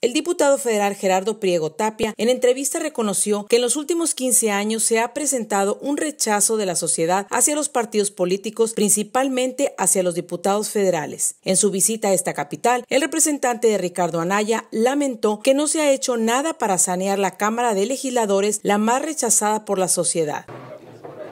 El diputado federal Gerardo Priego Tapia en entrevista reconoció que en los últimos 15 años se ha presentado un rechazo de la sociedad hacia los partidos políticos, principalmente hacia los diputados federales. En su visita a esta capital, el representante de Ricardo Anaya lamentó que no se ha hecho nada para sanear la Cámara de Legisladores, la más rechazada por la sociedad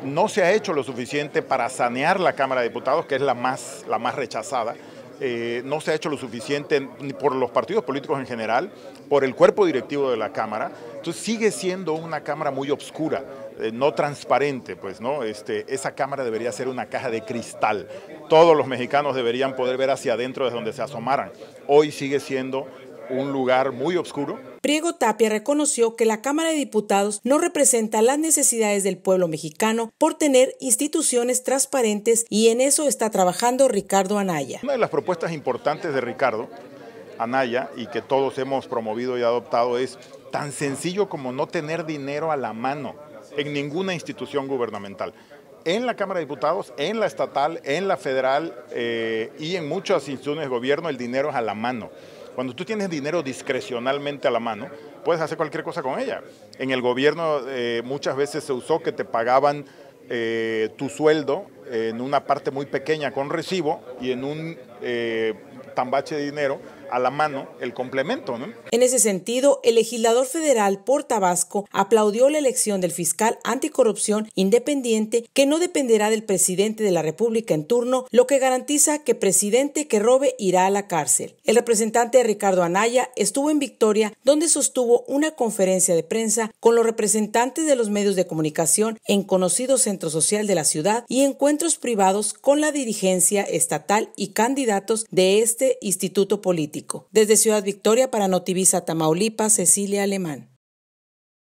no se ha hecho lo suficiente para sanear la Cámara de Diputados, que es la más, la más rechazada. Eh, no se ha hecho lo suficiente ni por los partidos políticos en general, por el cuerpo directivo de la Cámara. Entonces sigue siendo una Cámara muy obscura, eh, no transparente, pues, ¿no? Este, esa Cámara debería ser una caja de cristal. Todos los mexicanos deberían poder ver hacia adentro desde donde se asomaran. Hoy sigue siendo un lugar muy oscuro. Priego Tapia reconoció que la Cámara de Diputados no representa las necesidades del pueblo mexicano por tener instituciones transparentes y en eso está trabajando Ricardo Anaya. Una de las propuestas importantes de Ricardo Anaya y que todos hemos promovido y adoptado es tan sencillo como no tener dinero a la mano en ninguna institución gubernamental en la Cámara de Diputados, en la estatal, en la federal eh, y en muchas instituciones de gobierno el dinero es a la mano. Cuando tú tienes dinero discrecionalmente a la mano, puedes hacer cualquier cosa con ella. En el gobierno eh, muchas veces se usó que te pagaban eh, tu sueldo en una parte muy pequeña con recibo y en un eh, tambache de dinero a la mano el complemento. En ese sentido, el legislador federal por Tabasco aplaudió la elección del fiscal anticorrupción independiente que no dependerá del presidente de la República en turno, lo que garantiza que presidente que robe irá a la cárcel. El representante Ricardo Anaya estuvo en Victoria, donde sostuvo una conferencia de prensa con los representantes de los medios de comunicación en conocido centro social de la ciudad y encuentros privados con la dirigencia estatal y candidatos de este instituto político. Desde Ciudad Victoria para Notivisa Tamaulipas, Cecilia Alemán.